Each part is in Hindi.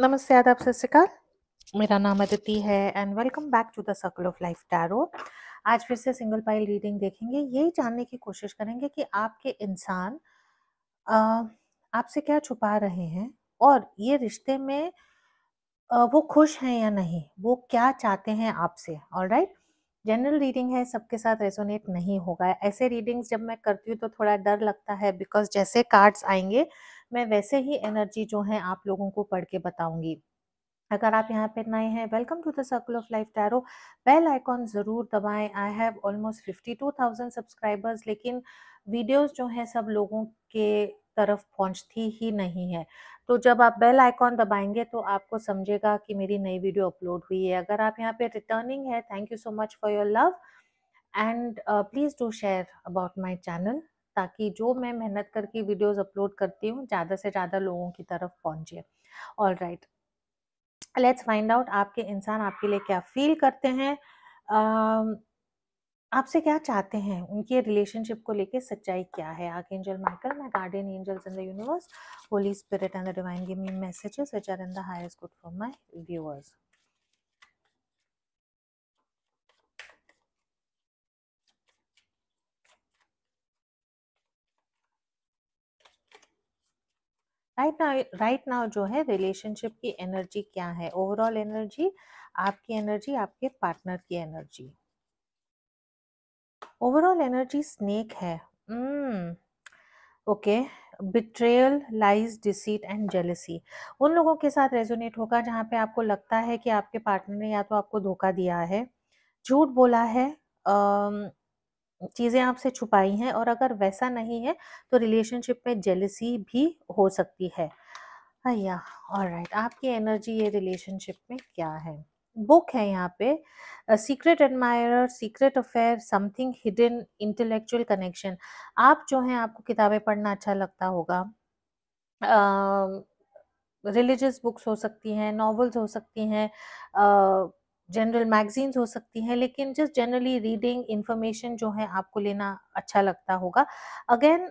नमस्ते आदाब सत श्रीकाल मेरा नाम अदिति है and welcome back to the circle of life tarot आज फिर से सिंगल पाइल रीडिंग देखेंगे यही जानने की कोशिश करेंगे कि आपके इंसान आपसे क्या छुपा रहे हैं और ये रिश्ते में आ, वो खुश हैं या नहीं वो क्या चाहते हैं आपसे ऑल राइट जनरल रीडिंग है सबके साथ रेजोनेट नहीं होगा ऐसे रीडिंग्स जब मैं करती हूँ तो थोड़ा डर लगता है बिकॉज जैसे कार्ड्स आएंगे मैं वैसे ही एनर्जी जो है आप लोगों को पढ़ के बताऊंगी अगर आप यहाँ पे नए हैं welcome to the circle of life tarot bell icon ज़रूर दबाएं I have almost fifty two thousand subscribers लेकिन वीडियोस जो हैं सब लोगों के तरफ पहुंचती ही नहीं है तो जब आप बेल आइकॉन दबाएंगे तो आपको समझेगा कि मेरी नई वीडियो अपलोड हुई है अगर आप यहाँ पे रिटर्निंग है thank you so much for your love and please do share about my channel ताकि जो मैं मेहनत करके वीडियोस अपलोड करती हूँ ज़्यादा से ज़्यादा लोगों की तरफ पहुँचे all right let's find out आपके इंसान आपके लिए क्या फील करते हैं uh, आपसे क्या चाहते हैं उनके रिलेशनशिप को लेके सच्चाई क्या है archangel Michael my guardian angels in the universe holy spirit and the divine give me messages which are in the highest good for my viewers right now right now जो है रिलेशनशिप की एनर्जी क्या है ओवरऑल एनर्जी आपकी एनर्जी आपके पार्टनर की एनर्जी ओवरऑल एनर्जी स्नेक है okay betrayal lies deceit and jealousy उन लोगों के साथ रेजोनेट होगा जहाँ पे आपको लगता है कि आपके पार्टनर ने या तो आपको धोखा दिया है झूठ बोला है चीज़ें आपसे छुपाई हैं और अगर वैसा नहीं है तो रिलेशनशिप में जेलसी भी हो सकती है अया और राइट आपकी एनर्जी ये रिलेशनशिप में क्या है बुक है यहाँ पे secret admire secret affair something hidden intellectual connection आप जो हैं आपको किताबें पढ़ना अच्छा लगता होगा रिलीजियस uh, बुक्स हो सकती हैं नॉवेल्स हो सकती हैं uh, जनरल मैगजीन्स हो सकती हैं लेकिन जस्ट जनरली रीडिंग इन्फॉर्मेशन जो है आपको लेना अच्छा लगता होगा अगेन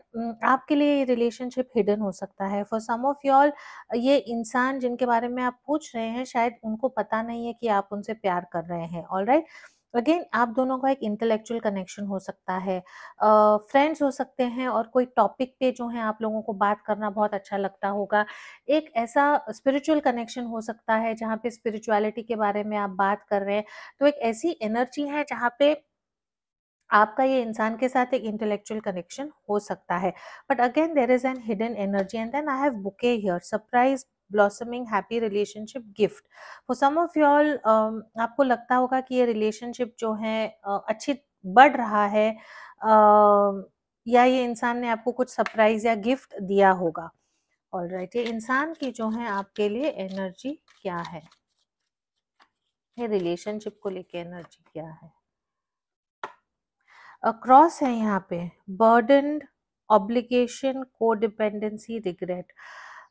आपके लिए ये रिलेशनशिप हिडन हो सकता है फॉर सम ऑफ ऑल ये इंसान जिनके बारे में आप पूछ रहे हैं शायद उनको पता नहीं है कि आप उनसे प्यार कर रहे हैं ऑल राइट right? अगेन आप दोनों का एक इंटेलेक्चुअल कनेक्शन हो सकता है फ्रेंड्स uh, हो सकते हैं और कोई टॉपिक पे जो है आप लोगों को बात करना बहुत अच्छा लगता होगा एक ऐसा स्पिरिचुअल कनेक्शन हो सकता है जहाँ पे स्पिरिचुअलिटी के बारे में आप बात कर रहे हैं तो एक ऐसी एनर्जी है जहाँ पे आपका ये इंसान के साथ एक इंटेलेक्चुअल कनेक्शन हो सकता है but again there is an hidden energy and then I have bouquet here surprise blossoming happy relationship gift for some of you all आपको लगता होगा कि ये रिलेशनशिप जो है uh, अच्छी बढ़ रहा है uh, या ये इंसान ने आपको कुछ सरप्राइज या गिफ्ट दिया होगा ऑल राइट ये इंसान की जो है आपके लिए एनर्जी क्या है ये रिलेशनशिप को लेके एनर्जी क्या है क्रॉस है यहाँ पे burden obligation codependency regret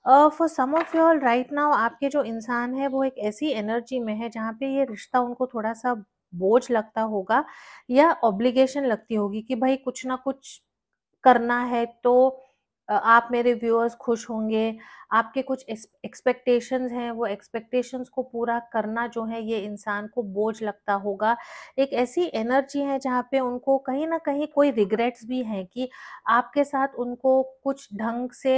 for some of all right now आपके जो इंसान है वो एक ऐसी एनर्जी में है जहाँ पे ये रिश्ता उनको थोड़ा सा बोझ लगता होगा या ऑब्लिगेशन लगती होगी कि भाई कुछ ना कुछ करना है तो आप मेरे व्यूअर्स खुश होंगे आपके कुछ एक्सपेक्टेशंस हैं वो एक्सपेक्टेशंस को पूरा करना जो है ये इंसान को बोझ लगता होगा एक ऐसी एनर्जी है जहाँ पे उनको कहीं ना कहीं कोई रिग्रेट्स भी हैं कि आपके साथ उनको कुछ ढंग से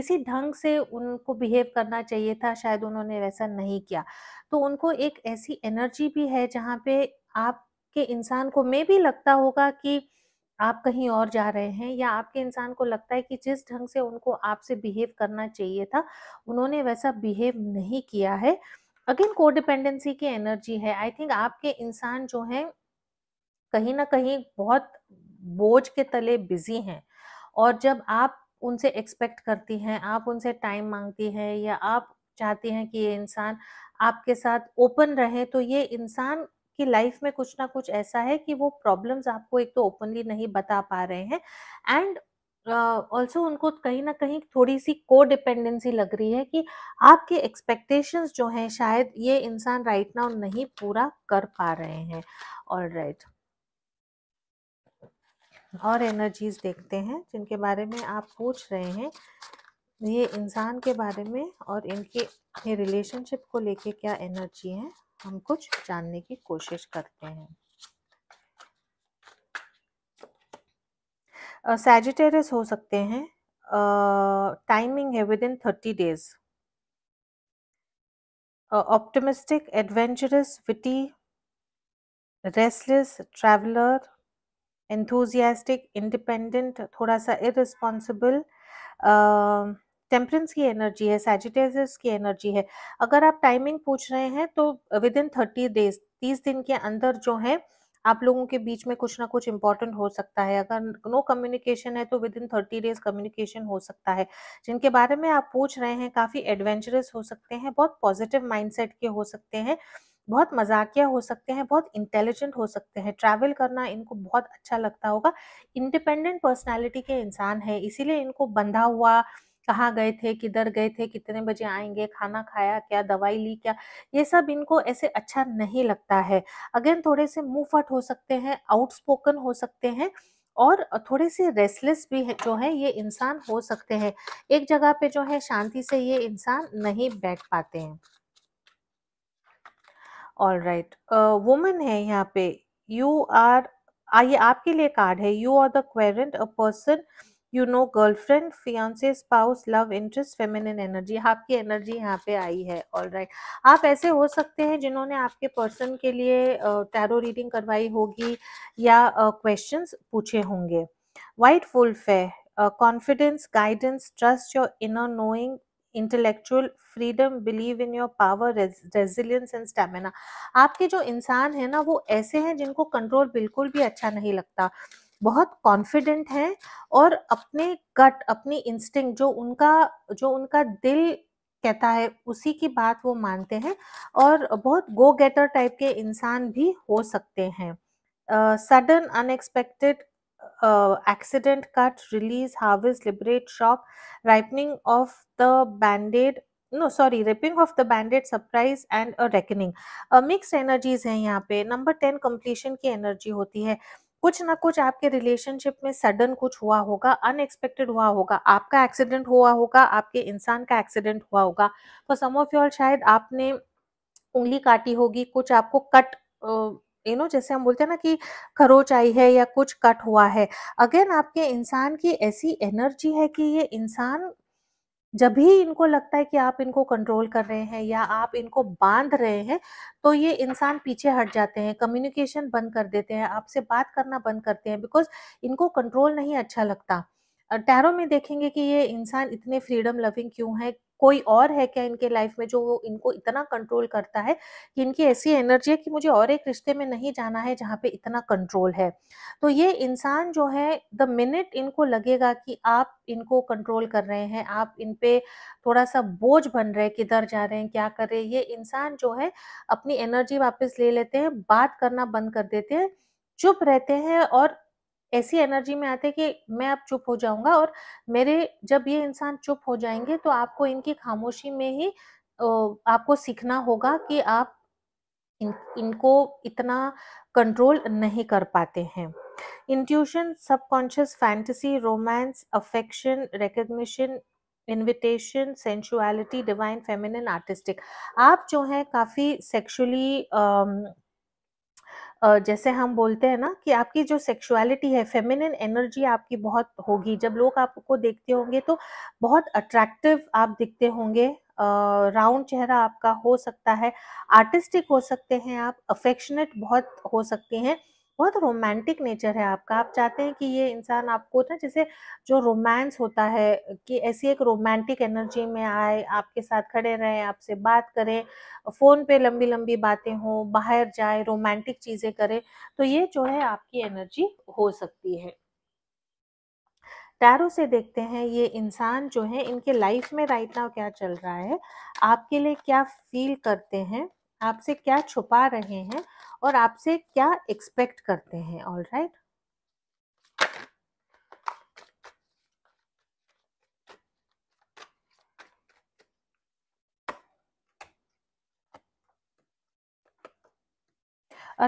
किसी ढंग से उनको बिहेव करना चाहिए था शायद उन्होंने वैसा नहीं किया तो उनको एक ऐसी एनर्जी भी है जहाँ पे आपके इंसान को मे भी लगता होगा कि आप कहीं और जा रहे हैं या आपके इंसान को लगता है कि जिस ढंग से उनको आपसे बिहेव करना चाहिए था उन्होंने वैसा बिहेव नहीं किया है अगेन कोडिपेंडेंसी की एनर्जी है आई थिंक आपके इंसान जो हैं कहीं ना कहीं बहुत बोझ के तले बिजी हैं और जब आप उनसे एक्सपेक्ट करती हैं आप उनसे टाइम मांगती हैं या आप चाहती हैं कि ये इंसान आपके साथ ओपन रहे तो ये इंसान की लाइफ में कुछ ना कुछ ऐसा है कि वो प्रॉब्लम्स आपको एक तो ओपनली नहीं बता पा रहे हैं एंड ऑल्सो uh, उनको कहीं ना कहीं थोड़ी सी को डिपेंडेंसी लग रही है कि आपके एक्सपेक्टेशंस जो हैं शायद ये इंसान राइट right नाउ नहीं पूरा कर पा रहे हैं ऑल राइट right. और एनर्जीज़ देखते हैं जिनके बारे में आप पूछ रहे हैं ये इंसान के बारे में और इनके ये रिलेशनशिप को लेके क्या एनर्जी है हम कुछ जानने की कोशिश करते हैं सैजिटेरियस uh, हो सकते हैं टाइमिंग uh, है within thirty days optimistic adventurous witty restless traveller enthusiastic independent थोड़ा सा इरिस्पॉन्सिबल टेम्परेंस की एनर्जी है सैजिटेजर्स की एनर्जी है अगर आप टाइमिंग पूछ रहे हैं तो विद इन थर्टी डेज तीस दिन के अंदर जो है आप लोगों के बीच में कुछ ना कुछ इंपॉर्टेंट हो सकता है अगर नो कम्युनिकेशन है तो within thirty days communication हो सकता है जिनके बारे में आप पूछ रहे हैं काफ़ी एडवेंचरस हो सकते हैं बहुत पॉजिटिव माइंडसेट के हो सकते हैं बहुत मजाकिया हो सकते हैं बहुत इंटेलिजेंट हो सकते हैं ट्रैवल करना इनको बहुत अच्छा लगता होगा इंडिपेंडेंट पर्सनालिटी के इंसान है इसीलिए इनको बंधा हुआ कहाँ गए थे किधर गए थे कितने बजे आएंगे खाना खाया क्या दवाई ली क्या ये सब इनको ऐसे अच्छा नहीं लगता है अगेन थोड़े से मुंहफट हो सकते हैं आउटस्पोकन हो सकते हैं और थोड़े से रेस्टलेस भी है जो है ये इंसान हो सकते हैं एक जगह पे जो है शांति से ये इंसान नहीं बैठ पाते हैं ऑल राइट वुमेन है यहाँ पे यू आर आइए आपके लिए कार्ड है you are the querent a person you know girlfriend fiancee spouse love interest feminine energy आपकी एनर्जी यहाँ पे आई है ऑल राइट right. आप ऐसे हो सकते हैं जिन्होंने आपके पर्सन के लिए टैरो रीडिंग करवाई होगी या uh, पूछे होंगे वाइट फुल्फ है confidence guidance trust your inner knowing intellectual freedom believe in your power resilience and stamina आपके जो इंसान है ना वो ऐसे हैं जिनको कंट्रोल बिल्कुल भी अच्छा नहीं लगता बहुत कॉन्फिडेंट हैं और अपने कट अपनी इंस्टिंग जो उनका जो उनका दिल कहता है उसी की बात वो मानते हैं और बहुत गो गेटर टाइप के इंसान भी हो सकते हैं sudden unexpected uh, accident, cut, release, harvest, liberate, shock, ripening of the band-aid no sorry ripping off the bandaid surprise and a reckoning mix energies हैं यहाँ पे नंबर टेन कंप्लीशन की एनर्जी होती है कुछ ना कुछ आपके रिलेशनशिप में सडन कुछ हुआ होगा अनएक्सपेक्टेड हुआ होगा आपका एक्सीडेंट हुआ होगा आपके इंसान का एक्सीडेंट हुआ होगा फॉर सम ऑफ योर शायद आपने उंगली काटी होगी कुछ आपको कट uh, यू नो जैसे हम बोलते हैं ना कि खरोच आई है या कुछ कट हुआ है अगेन आपके इंसान की ऐसी एनर्जी है कि ये इंसान जब ही इनको लगता है कि आप इनको कंट्रोल कर रहे हैं या आप इनको बांध रहे हैं तो ये इंसान पीछे हट जाते हैं कम्युनिकेशन बंद कर देते हैं आपसे बात करना बंद करते हैं बिकॉज इनको कंट्रोल नहीं अच्छा लगता टैरो में देखेंगे कि ये इंसान इतने फ्रीडम लविंग क्यों है कोई और है क्या इनके लाइफ में जो वो इनको इतना कंट्रोल करता है कि इनकी ऐसी एनर्जी है कि मुझे और एक रिश्ते में नहीं जाना है जहाँ पे इतना कंट्रोल है तो ये इंसान जो है द मिनट इनको लगेगा कि आप इनको कंट्रोल कर रहे हैं आप इन पे थोड़ा सा बोझ बन रहे हैं किधर जा रहे हैं क्या कर रहे हैं ये इंसान जो है अपनी एनर्जी वापस ले लेते हैं बात करना बंद कर देते हैं चुप रहते हैं और ऐसी एनर्जी में आते कि मैं अब चुप हो जाऊंगा और मेरे जब ये इंसान चुप हो जाएंगे तो आपको इनकी खामोशी में ही आपको सीखना होगा कि आप इन इनको इतना कंट्रोल नहीं कर पाते हैं intuition subconscious fantasy romance affection recognition invitation sensuality divine feminine artistic आप जो हैं काफ़ी सेक्शुअली जैसे हम बोलते हैं ना कि आपकी जो सेक्सुअलिटी है फेमिनिन एनर्जी आपकी बहुत होगी जब लोग आपको देखते होंगे तो बहुत अट्रैक्टिव आप दिखते होंगे राउंड चेहरा आपका हो सकता है आर्टिस्टिक हो सकते हैं आप अफेक्शनेट बहुत हो सकते हैं बहुत रोमांटिक नेचर है आपका आप चाहते हैं कि ये इंसान आपको ना जैसे जो रोमांस होता है कि ऐसी एक रोमांटिक एनर्जी में आए आपके साथ खड़े रहें आपसे बात करें फ़ोन पे लंबी लंबी बातें हो बाहर जाए रोमांटिक चीज़ें करें तो ये जो है आपकी एनर्जी हो सकती है टैरो से देखते हैं ये इंसान जो है इनके लाइफ में राइट नाउ क्या चल रहा है आपके लिए क्या फील करते हैं आपसे क्या छुपा रहे हैं और आपसे क्या एक्सपेक्ट करते हैं ऑल राइट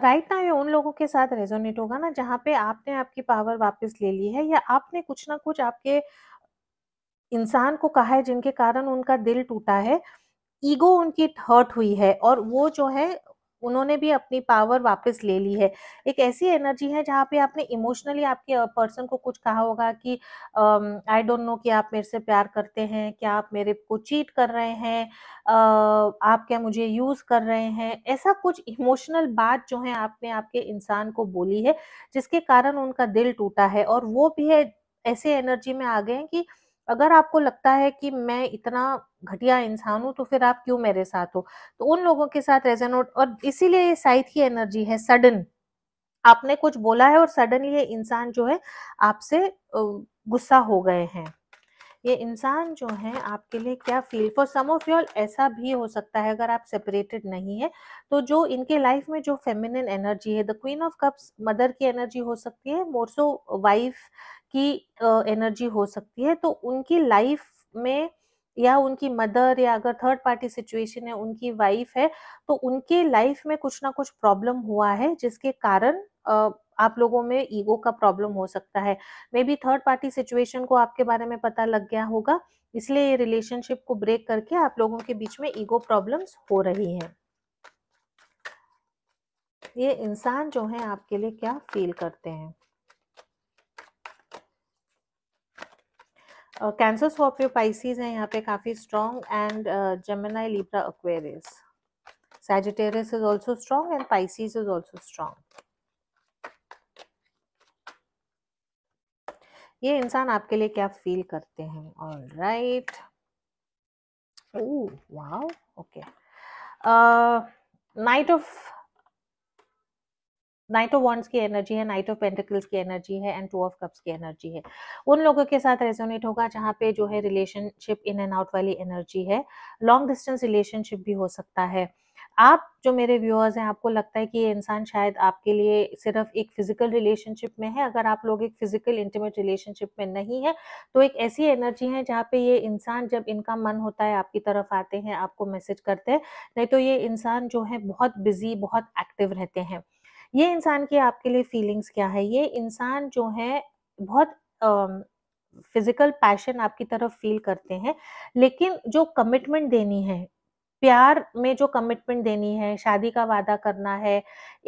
राइट ना ये उन लोगों के साथ रेजोनेट होगा ना जहां पे आपने आपकी पावर वापस ले ली है या आपने कुछ ना कुछ आपके इंसान को कहा है जिनके कारण उनका दिल टूटा है ईगो उनकी हर्ट हुई है और वो जो है उन्होंने भी अपनी पावर वापस ले ली है एक ऐसी एनर्जी है जहाँ पे आपने इमोशनली आपके पर्सन को कुछ कहा होगा कि आई डोंट नो कि आप मेरे से प्यार करते हैं क्या आप मेरे को चीट कर रहे हैं uh, आप क्या मुझे यूज़ कर रहे हैं ऐसा कुछ इमोशनल बात जो है आपने आपके इंसान को बोली है जिसके कारण उनका दिल टूटा है और वो भी है ऐसे एनर्जी में आ गए कि अगर आपको लगता है कि मैं इतना घटिया इंसान हूँ तो फिर आप क्यों मेरे साथ हो तो उन लोगों के साथ रेजोनेट और इसीलिए ये साइथ की एनर्जी है सडन आपने कुछ बोला है और सडनली ये इंसान जो है आपसे गुस्सा हो गए हैं ये इंसान जो है आपके लिए क्या feel for some of your ऐसा भी हो सकता है अगर आप सेपरेटेड नहीं है तो जो इनके लाइफ में जो फेमिनिन एनर्जी है the queen of cups mother की एनर्जी हो सकती है मोरसो वाइफ की एनर्जी हो सकती है तो उनकी लाइफ में या उनकी मदर या अगर थर्ड पार्टी सिचुएशन है उनकी वाइफ है तो उनके लाइफ में कुछ ना कुछ प्रॉब्लम हुआ है जिसके कारण आप लोगों में ईगो का प्रॉब्लम हो सकता है maybe third party situation को आपके बारे में पता लग गया होगा इसलिए ये रिलेशनशिप को ब्रेक करके आप लोगों के बीच में ईगो प्रॉब्लम्स हो रही है ये इंसान जो है आपके लिए क्या फील करते हैं कैंसर स्कॉर्पियो पाइसीज हैं यहाँ पे काफ़ी strong and Gemini Libra Aquarius Sagittarius is also strong and Pisces is also strong ये इंसान आपके लिए क्या फील करते हैं all right wow okay knight of knight of wands की एनर्जी है नाइट ऑफ पेंटिकल्स की एनर्जी है एंड टू ऑफ कप्स की एनर्जी है उन लोगों के साथ रेजोनेट होगा जहाँ पे जो है रिलेशनशिप इन एंड आउट वाली एनर्जी है लॉन्ग डिस्टेंस रिलेशनशिप भी हो सकता है आप जो मेरे व्यूअर्स हैं आपको लगता है कि ये इंसान शायद आपके लिए सिर्फ एक फिजिकल रिलेशनशिप में है अगर आप लोग एक फिजिकल इंटीमेट रिलेशनशिप में नहीं है तो एक ऐसी एनर्जी है जहाँ पे ये इंसान जब इनका मन होता है आपकी तरफ आते हैं आपको मैसेज करते हैं नहीं तो ये इंसान जो है बहुत बिजी बहुत एक्टिव रहते हैं ये इंसान की आपके लिए फीलिंग्स क्या है ये इंसान जो है बहुत फिजिकल पैशन आपकी तरफ फील करते हैं लेकिन जो कमिटमेंट देनी है प्यार में जो कमिटमेंट देनी है शादी का वादा करना है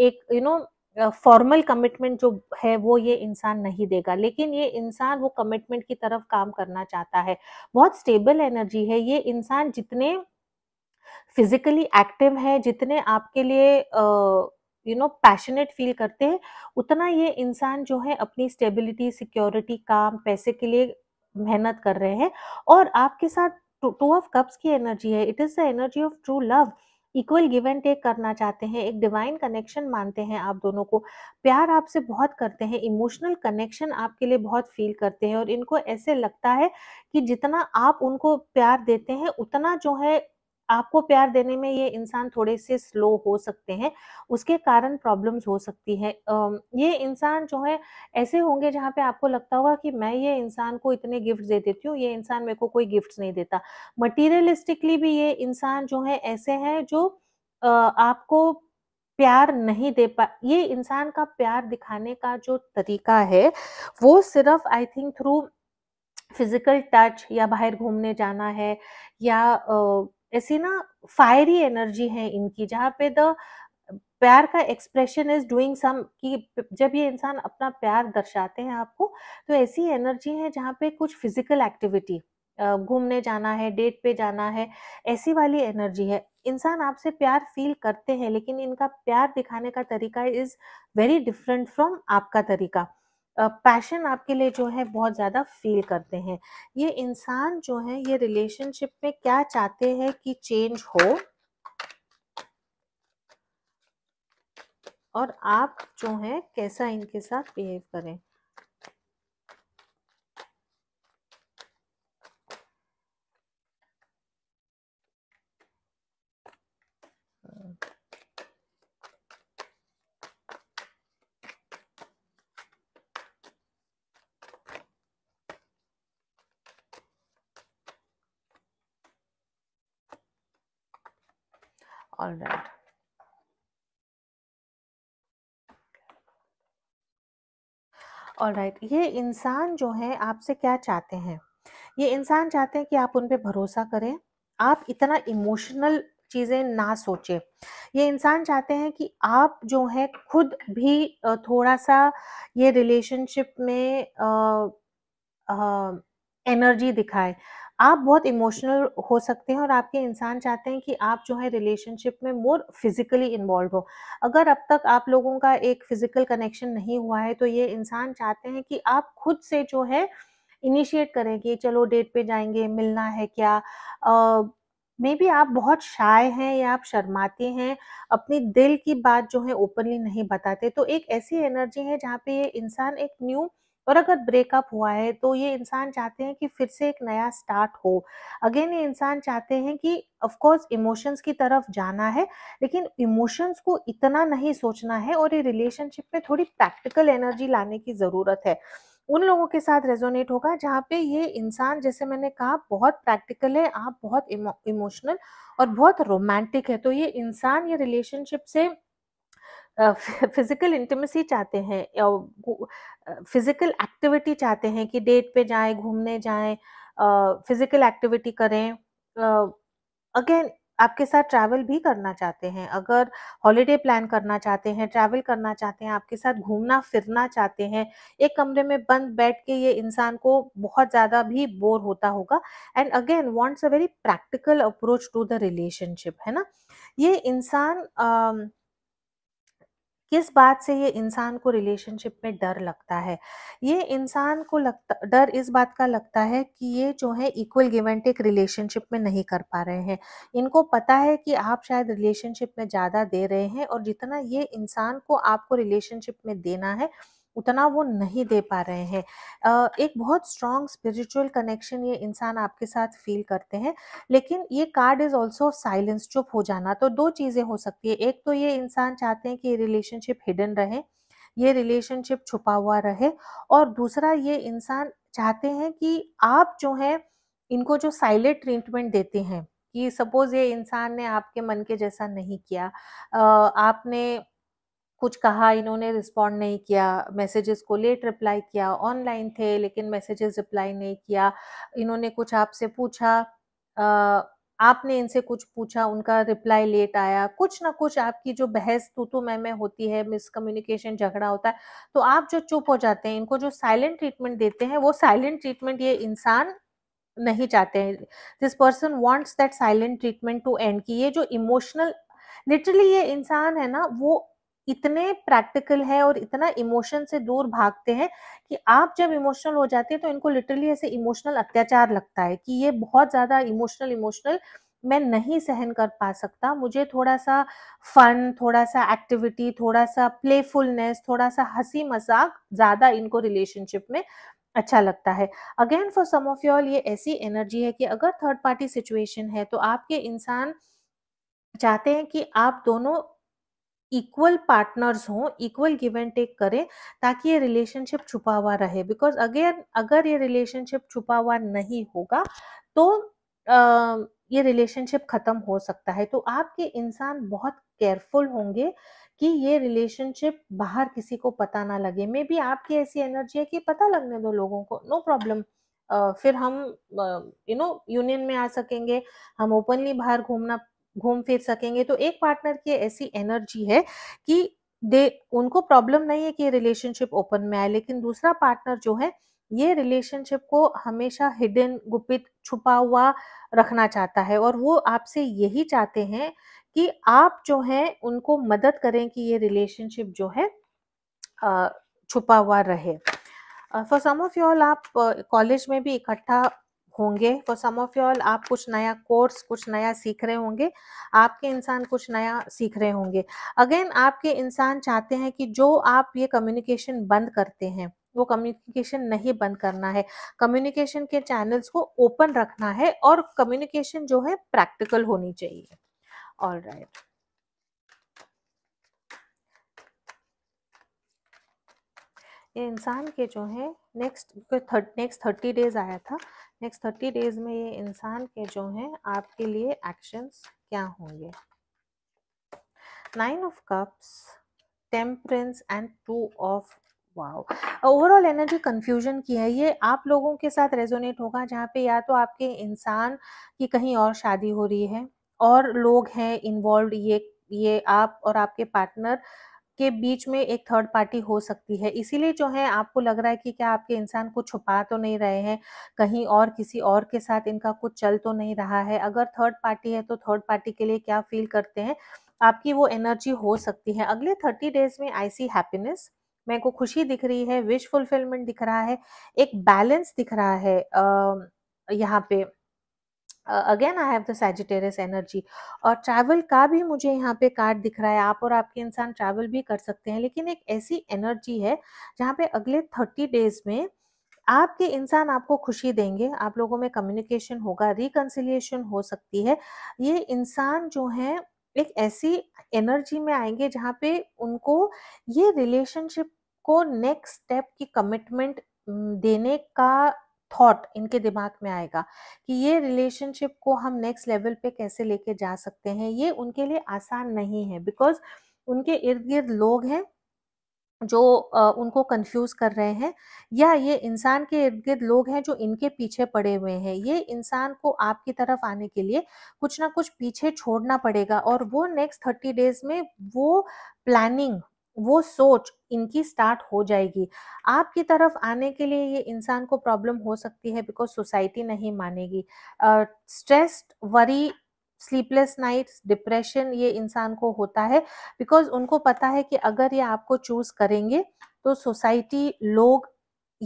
एक यू नो फॉर्मल कमिटमेंट जो है वो ये इंसान नहीं देगा लेकिन ये इंसान वो कमिटमेंट की तरफ काम करना चाहता है बहुत स्टेबल एनर्जी है ये इंसान जितने फिजिकली एक्टिव है जितने आपके लिए यू नो पैशनेट फील करते हैं उतना ये इंसान जो है अपनी स्टेबिलिटी सिक्योरिटी काम पैसे के लिए मेहनत कर रहे हैं और आपके साथ टू ऑफ कप्स की एनर्जी है it is the energy of true love equal give and take करना चाहते हैं एक डिवाइन कनेक्शन मानते हैं आप दोनों को प्यार आपसे बहुत करते हैं इमोशनल कनेक्शन आपके लिए बहुत फील करते हैं और इनको ऐसे लगता है कि जितना आप उनको प्यार देते हैं उतना जो है आपको प्यार देने में ये इंसान थोड़े से स्लो हो सकते हैं उसके कारण प्रॉब्लम्स हो सकती है ये इंसान जो है ऐसे होंगे जहाँ पे आपको लगता होगा कि मैं ये इंसान को इतने गिफ्ट दे देती हूँ ये इंसान मेरे को कोई गिफ्ट नहीं देता मटीरियलिस्टिकली भी ये इंसान जो है ऐसे हैं जो आपको प्यार नहीं दे पा ये इंसान का प्यार दिखाने का जो तरीका है वो सिर्फ I think through physical touch या बाहर घूमने जाना है या ऐसी ना फायरी एनर्जी है इनकी जहाँ पे द प्यार का एक्सप्रेशन इज डूइंग सम कि जब ये इंसान अपना प्यार दर्शाते हैं आपको तो ऐसी एनर्जी है जहाँ पे कुछ फिजिकल एक्टिविटी घूमने जाना है डेट पे जाना है ऐसी वाली एनर्जी है इंसान आपसे प्यार फील करते हैं लेकिन इनका प्यार दिखाने का तरीका इज़ वेरी डिफरेंट फ्रॉम आपका तरीका पैशन आपके लिए जो है बहुत ज़्यादा फील करते हैं ये इंसान जो है ये रिलेशनशिप में क्या चाहते हैं कि चेंज हो और आप जो है कैसा इनके साथ बिहेव करें all right all right. ये इंसान जो है आपसे क्या चाहते हैं ये इंसान चाहते हैं कि आप उन पर भरोसा करें आप इतना इमोशनल चीज़ें ना सोचे ये इंसान चाहते हैं कि आप जो है खुद भी थोड़ा सा ये रिलेशनशिप में आ, आ, एनर्जी दिखाए आप बहुत इमोशनल हो सकते हैं और आपके इंसान चाहते हैं कि आप जो है रिलेशनशिप में मोर फिजिकली इन्वॉल्व हो अगर अब तक आप लोगों का एक फिजिकल कनेक्शन नहीं हुआ है तो ये इंसान चाहते हैं कि आप खुद से जो है इनिशिएट करें कि चलो डेट पे जाएंगे मिलना है क्या मे बी आप बहुत शाय हैं या आप शर्माते हैं अपनी दिल की बात जो है ओपनली नहीं बताते तो एक ऐसी एनर्जी है जहाँ पे ये इंसान एक न्यू और अगर ब्रेकअप हुआ है तो ये इंसान चाहते हैं कि फिर से एक नया स्टार्ट हो अगेन ये इंसान चाहते हैं कि कोर्स इमोशंस की तरफ जाना है लेकिन इमोशंस को इतना नहीं सोचना है और ये रिलेशनशिप में थोड़ी प्रैक्टिकल एनर्जी लाने की ज़रूरत है उन लोगों के साथ रेजोनेट होगा जहाँ पे ये इंसान जैसे मैंने कहा बहुत प्रैक्टिकल है आप बहुत इमोशनल और बहुत रोमांटिक है तो ये इंसान ये रिलेशनशिप से फिजिकल इंटीमेसी चाहते हैं या फिजिकल एक्टिविटी चाहते हैं कि डेट पे जाएं घूमने जाएं फिजिकल एक्टिविटी करें अगेन आपके साथ ट्रैवल भी करना चाहते हैं अगर हॉलीडे प्लान करना चाहते हैं ट्रैवल करना चाहते हैं आपके साथ घूमना फिरना चाहते हैं एक कमरे में बंद बैठ के ये इंसान को बहुत ज़्यादा भी बोर होता होगा and again wants a very practical approach to the relationship है ना ये इंसान किस बात से ये इंसान को रिलेशनशिप में डर लगता है ये इंसान को लगता डर इस बात का लगता है कि ये जो है इक्वल गिवेंटिक रिलेशनशिप में नहीं कर पा रहे हैं इनको पता है कि आप शायद रिलेशनशिप में ज़्यादा दे रहे हैं और जितना ये इंसान को आपको रिलेशनशिप में देना है उतना वो नहीं दे पा रहे हैं एक बहुत स्ट्रॉन्ग स्पिरिचुअल कनेक्शन ये इंसान आपके साथ फील करते हैं लेकिन ये कार्ड इज ऑल्सो साइलेंस चुप हो जाना तो दो चीज़ें हो सकती है एक तो ये इंसान चाहते हैं कि ये रिलेशनशिप हिडन रहे ये रिलेशनशिप छुपा हुआ रहे और दूसरा ये इंसान चाहते हैं कि आप जो है इनको जो साइलेंट ट्रीटमेंट देते हैं कि सपोज ये इंसान ने आपके मन के जैसा नहीं किया आपने कुछ कहा इन्होंने रिस्पॉन्ड नहीं किया मैसेजेस को लेट रिप्लाई किया ऑनलाइन थे लेकिन मैसेजेस रिप्लाई नहीं किया इन्होंने कुछ आपसे पूछा आपने इनसे कुछ पूछा उनका रिप्लाई लेट आया कुछ ना कुछ आपकी जो बहस तो तो मैं मैं होती है मिसकम्युनिकेशन झगड़ा होता है तो आप जो चुप हो जाते हैं इनको जो साइलेंट ट्रीटमेंट देते हैं वो साइलेंट ट्रीटमेंट ये इंसान नहीं चाहते हैं this person wants that silent treatment to end की ये जो इमोशनल लिटरली ये इंसान है ना वो इतने प्रैक्टिकल है और इतना इमोशन से दूर भागते हैं कि आप जब इमोशनल हो जाते हैं तो इनको लिटरली ऐसे इमोशनल अत्याचार लगता है कि ये बहुत ज़्यादा इमोशनल इमोशनल मैं नहीं सहन कर पा सकता मुझे थोड़ा सा फन थोड़ा सा एक्टिविटी थोड़ा सा प्लेफुलनेस थोड़ा सा हंसी मजाक ज़्यादा इनको रिलेशनशिप में अच्छा लगता है again for some of all ये ऐसी एनर्जी है कि अगर थर्ड पार्टी सिचुएशन है तो आपके इंसान चाहते हैं कि आप दोनों इक्वल पार्टनर्स हों इक्वल गिव एंड टेक करें ताकि ये रिलेशनशिप छुपा हुआ रहे बिकॉज अगेन अगर ये रिलेशनशिप छुपा हुआ नहीं होगा तो आ, ये रिलेशनशिप खत्म हो सकता है तो आपके इंसान बहुत केयरफुल होंगे कि ये रिलेशनशिप बाहर किसी को पता ना लगे मे बी आपकी ऐसी एनर्जी है कि पता लगने दो लोगों को नो no प्रॉब्लम फिर हम यू नो यूनियन में आ सकेंगे हम ओपनली बाहर घूमना घूम फिर सकेंगे तो एक पार्टनर की ऐसी एनर्जी है कि दे उनको प्रॉब्लम नहीं है कि रिलेशनशिप ओपन में आए लेकिन दूसरा पार्टनर जो है ये रिलेशनशिप को हमेशा हिडन गुपित छुपा हुआ रखना चाहता है और वो आपसे यही चाहते हैं कि आप जो है उनको मदद करें कि ये रिलेशनशिप जो है छुपा हुआ रहे for some of you all आप कॉलेज में भी इकट्ठा होंगे फॉर सम ऑफ ऑल आप कुछ नया कोर्स कुछ नया सीख रहे होंगे आपके इंसान कुछ नया सीख रहे होंगे अगेन आपके इंसान चाहते हैं कि जो आप ये कम्युनिकेशन बंद करते हैं वो कम्युनिकेशन नहीं बंद करना है कम्युनिकेशन के चैनल्स को ओपन रखना है और कम्युनिकेशन जो है प्रैक्टिकल होनी चाहिए ऑल राइट right. ये इंसान के जो है नेक्स्ट नेक्स्ट थर्टी डेज आया था नेक्स्ट थर्टी डेज में ये इंसान के जो हैं आपके लिए एक्शंस क्या होंगे nine of cups temperance and two of wow overall energy confusion की है ये आप लोगों के साथ रेजोनेट होगा जहाँ पे या तो आपके इंसान की कहीं और शादी हो रही है और लोग हैं इन्वॉल्व ये ये आप और आपके पार्टनर के बीच में एक थर्ड पार्टी हो सकती है इसीलिए जो है आपको लग रहा है कि क्या आपके इंसान को छुपा तो नहीं रहे हैं कहीं और किसी और के साथ इनका कुछ चल तो नहीं रहा है अगर थर्ड पार्टी है तो थर्ड पार्टी के लिए क्या फील करते हैं आपकी वो एनर्जी हो सकती है अगले थर्टी डेज में आई सी हैप्पीनेस मेरे को खुशी दिख रही है विश फुलफिलमेंट दिख रहा है एक बैलेंस दिख रहा है यहाँ पे again I have the Sagittarius energy और ट्रैवल का भी मुझे यहाँ पे कार्ड दिख रहा है आप और आपके इंसान ट्रैवल भी कर सकते हैं लेकिन एक ऐसी एनर्जी है जहाँ पे अगले थर्टी डेज में आपके इंसान आपको खुशी देंगे आप लोगों में कम्युनिकेशन होगा रिकन्सिलियेशन हो सकती है ये इंसान जो है एक ऐसी एनर्जी में आएंगे जहाँ पे उनको ये रिलेशनशिप को नेक्स्ट स्टेप की कमिटमेंट देने का थॉट इनके दिमाग में आएगा कि ये रिलेशनशिप को हम नेक्स्ट लेवल पे कैसे लेके जा सकते हैं ये उनके लिए आसान नहीं है बिकॉज उनके इर्द गिर्द लोग हैं जो उनको कंफ्यूज कर रहे हैं या ये इंसान के इर्द गिर्द लोग हैं जो इनके पीछे पड़े हुए हैं ये इंसान को आपकी तरफ आने के लिए कुछ ना कुछ पीछे छोड़ना पड़ेगा और वो नेक्स्ट थर्टी डेज में वो प्लानिंग वो सोच इनकी स्टार्ट हो जाएगी आपकी तरफ आने के लिए ये इंसान को प्रॉब्लम हो सकती है बिकॉज सोसाइटी नहीं मानेगी stressed worry sleepless nights depression ये इंसान को होता है बिकॉज उनको पता है कि अगर ये आपको चूज करेंगे तो सोसाइटी लोग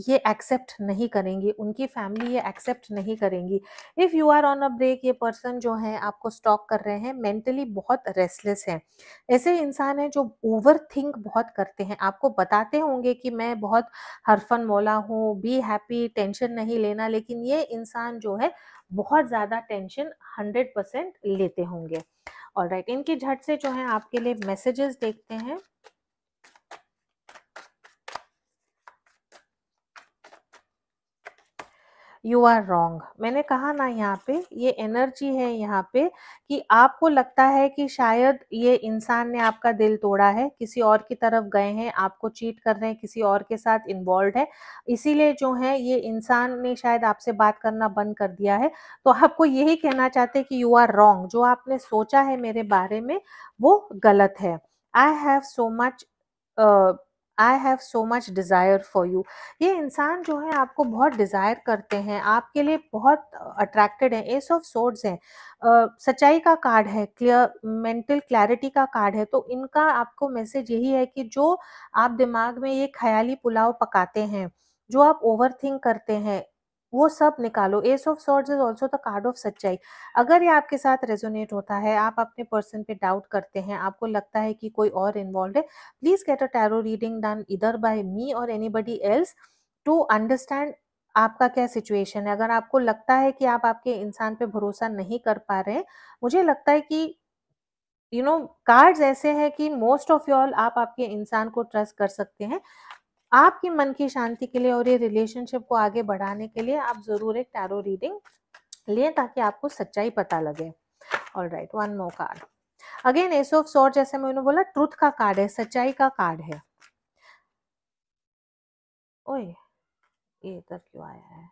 ये एक्सेप्ट नहीं करेंगी उनकी फैमिली ये एक्सेप्ट नहीं करेंगी if you are on a break ये पर्सन जो है आपको स्टॉक कर रहे हैं मेंटली बहुत रेस्टलेस है ऐसे इंसान हैं जो ओवर थिंक बहुत करते हैं आपको बताते होंगे कि मैं बहुत हरफन मौला हूँ बी हैप्पी टेंशन नहीं लेना लेकिन ये इंसान जो है बहुत ज़्यादा टेंशन हंड्रेड परसेंट लेते होंगे और राइट इनकी झट से जो है आपके लिए मैसेजेस देखते हैं यू आर रॉन्ग मैंने कहा ना यहाँ पे ये एनर्जी है यहाँ पे कि आपको लगता है कि शायद ये इंसान ने आपका दिल तोड़ा है किसी और की तरफ गए हैं आपको चीट कर रहे हैं किसी और के साथ इन्वॉल्व है इसीलिए जो है ये इंसान ने शायद आपसे बात करना बंद कर दिया है तो आपको यही कहना चाहते हैं कि यू आर रॉन्ग जो आपने सोचा है मेरे बारे में वो गलत है I have so much I have so much desire for you ये इंसान जो है आपको बहुत डिज़ायर करते हैं आपके लिए बहुत अट्रैक्टेड है एस ऑफ सोर्ड्स हैं सच्चाई का कार्ड है क्लियर मेंटल क्लैरिटी का कार्ड है तो इनका आपको मैसेज यही है कि जो आप दिमाग में ये ख्याली पुलाव पकाते हैं जो आप ओवर थिंक करते हैं वो सब निकालो ace of swords is also the card of सच्चाई अगर ये आपके साथ रेजोनेट होता है आप अपने पर्सन पे डाउट करते हैं आपको लगता है कि कोई और इन्वॉल्व है please get a tarot reading done इधर बाय मी और एनीबडी एल्स टू अंडरस्टैंड आपका क्या सिचुएशन है अगर आपको लगता है कि आप आपके इंसान पे भरोसा नहीं कर पा रहे मुझे लगता है कि यू नो कार्ड्स ऐसे हैं कि मोस्ट ऑफ यू ऑल आप आपके इंसान को ट्रस्ट कर सकते हैं आपके मन की शांति के लिए और ये रिलेशनशिप को आगे बढ़ाने के लिए आप ज़रूर एक टैरो रीडिंग लें ताकि आपको सच्चाई पता लगे all right one more card again ace of sword जैसे मैंने बोला ट्रुथ का कार्ड है सच्चाई का कार्ड है ओए ये इधर क्यों आया है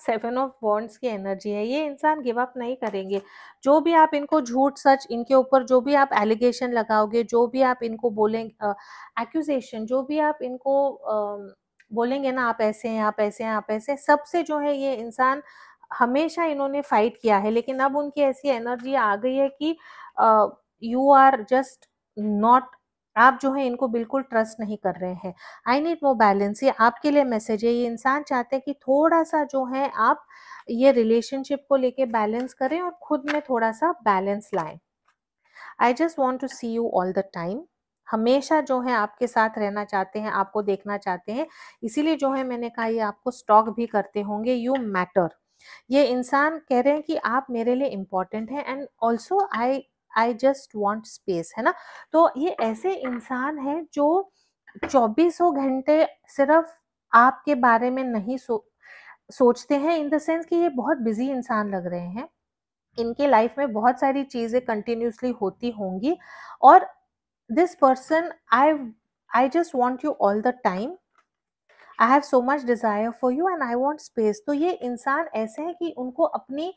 सेवन ऑफ वॉन्ड्स की एनर्जी है ये इंसान गिव अप नहीं करेंगे जो भी आप इनको झूठ सच इनके ऊपर जो भी आप एलिगेशन लगाओगे जो भी आप इनको बोलेंगे एक्यूजेशन जो भी आप इनको uh, बोलेंगे ना आप ऐसे हैं आप ऐसे हैं आप ऐसे हैं सबसे जो है ये इंसान हमेशा इन्होंने फाइट किया है लेकिन अब उनकी ऐसी एनर्जी आ गई है कि यू आर जस्ट नॉट आप जो है इनको बिल्कुल ट्रस्ट नहीं कर रहे हैं आई नीड मोर बैलेंस ये आपके लिए मैसेज है ये इंसान चाहते हैं कि थोड़ा सा जो है आप ये रिलेशनशिप को लेके बैलेंस करें और खुद में थोड़ा सा बैलेंस लाएं I just want to see you all the time हमेशा जो है आपके साथ रहना चाहते हैं आपको देखना चाहते हैं इसीलिए जो है मैंने कहा ये आपको स्टॉक भी करते होंगे यू मैटर ये इंसान कह रहे हैं कि आप मेरे लिए इम्पोर्टेंट हैं and also I I just want space है ना तो ये ऐसे इंसान है जो चौबीसों घंटे सिर्फ आपके बारे में नहीं सो सोचते हैं इन द सेंस कि ये बहुत बिजी इंसान लग रहे हैं इनके लाइफ में बहुत सारी चीज़ें कंटिन्यूसली होती होंगी और this person I I just want you all the time I have so much desire for you and I want space तो ये इंसान ऐसे हैं कि उनको अपनी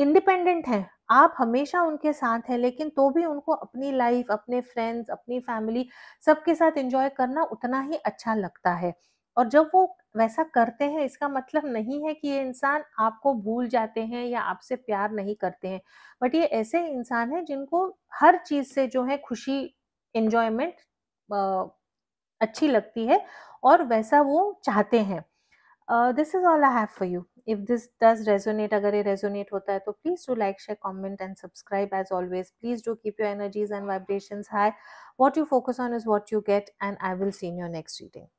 इंडिपेंडेंट हैं आप हमेशा उनके साथ हैं लेकिन तो भी उनको अपनी लाइफ अपने फ्रेंड्स अपनी फैमिली सबके साथ एंजॉय करना उतना ही अच्छा लगता है और जब वो वैसा करते हैं इसका मतलब नहीं है कि ये इंसान आपको भूल जाते हैं या आपसे प्यार नहीं करते हैं बट ये ऐसे इंसान हैं जिनको हर चीज़ से जो है खुशी एन्जॉयमेंट अच्छी लगती है और वैसा वो चाहते हैं this is all I have for you if this does resonate agar it resonate hota hai please do like share comment and subscribe as always please do keep your energies and vibrations high what you focus on is what you get and i will see you in your next reading